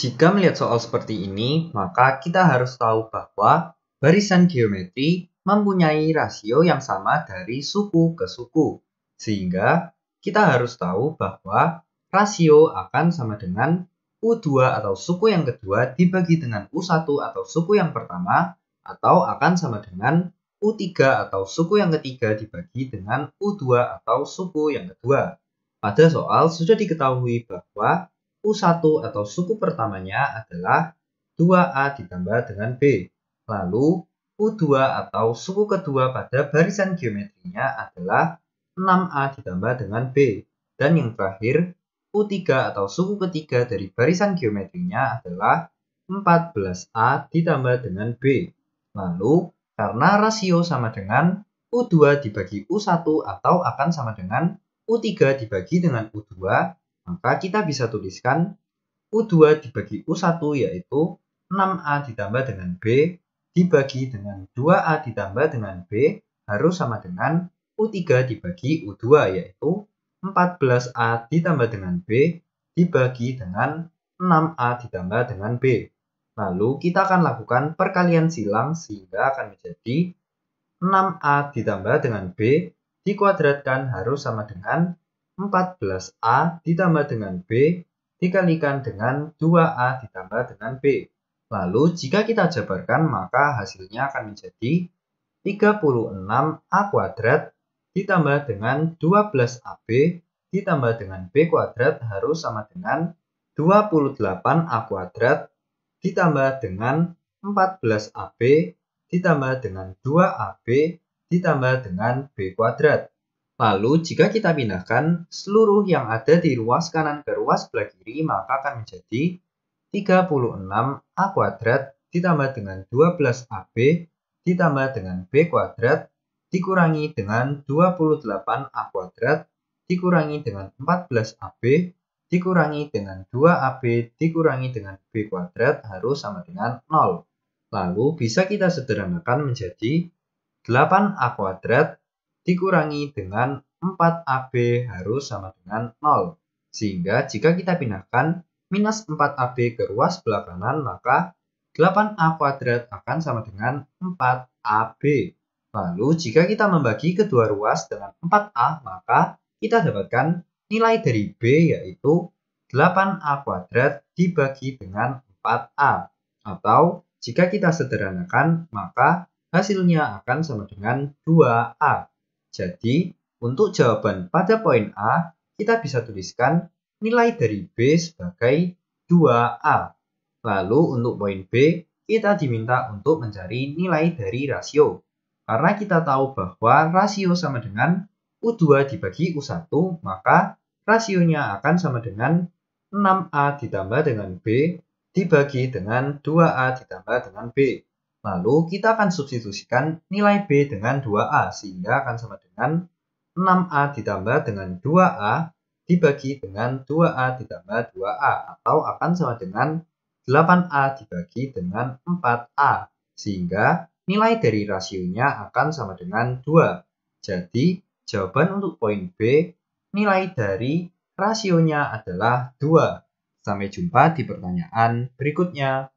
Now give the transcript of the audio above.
Jika melihat soal seperti ini, maka kita harus tahu bahwa barisan geometri mempunyai rasio yang sama dari suku ke suku. Sehingga kita harus tahu bahwa rasio akan sama dengan U2 atau suku yang kedua dibagi dengan U1 atau suku yang pertama atau akan sama dengan U3 atau suku yang ketiga dibagi dengan U2 atau suku yang kedua. Pada soal sudah diketahui bahwa U1 atau suku pertamanya adalah 2A ditambah dengan B. Lalu U2 atau suku kedua pada barisan geometrinya adalah 6A ditambah dengan B. Dan yang terakhir, U3 atau suku ketiga dari barisan geometrinya adalah 14A ditambah dengan B. Lalu, karena rasio sama dengan U2 dibagi U1 atau akan sama dengan U3 dibagi dengan U2, maka kita bisa tuliskan U2 dibagi U1 yaitu 6A ditambah dengan B dibagi dengan 2A ditambah dengan B harus sama dengan U3 dibagi U2 yaitu 14A ditambah dengan B dibagi dengan 6A ditambah dengan B. Lalu kita akan lakukan perkalian silang sehingga akan menjadi 6A ditambah dengan B dikuadratkan harus sama dengan 14A ditambah dengan B dikalikan dengan 2A ditambah dengan B. Lalu jika kita jabarkan maka hasilnya akan menjadi 36A kuadrat ditambah dengan 12AB ditambah dengan B kuadrat harus sama dengan 28A kuadrat ditambah dengan 14AB ditambah dengan 2AB ditambah dengan B kuadrat. Lalu, jika kita pindahkan seluruh yang ada di ruas kanan ke ruas sebelah kiri, maka akan menjadi 36A kuadrat ditambah dengan 12AB ditambah dengan B kuadrat dikurangi dengan 28A kuadrat dikurangi dengan 14AB dikurangi dengan 2AB dikurangi dengan B kuadrat harus sama dengan 0. Lalu bisa kita sederhanakan menjadi 8A kuadrat dikurangi dengan 4AB harus sama dengan 0. Sehingga jika kita pindahkan minus 4AB ke ruas belakangan maka 8A kuadrat akan sama dengan 4AB. Lalu jika kita membagi kedua ruas dengan 4A, maka kita dapatkan nilai dari B yaitu 8A kuadrat dibagi dengan 4A. Atau jika kita sederhanakan, maka hasilnya akan sama dengan 2A. Jadi, untuk jawaban pada poin A, kita bisa tuliskan nilai dari B sebagai 2A. Lalu untuk poin B, kita diminta untuk mencari nilai dari rasio. Karena kita tahu bahwa rasio sama dengan U2 dibagi U1, maka rasionya akan sama dengan 6A ditambah dengan B dibagi dengan 2A ditambah dengan B. Lalu kita akan substitusikan nilai B dengan 2A sehingga akan sama dengan 6A ditambah dengan 2A dibagi dengan 2A ditambah 2A atau akan sama dengan 8A dibagi dengan 4A sehingga nilai dari rasionya akan sama dengan 2. Jadi jawaban untuk poin B nilai dari rasionya adalah 2. Sampai jumpa di pertanyaan berikutnya.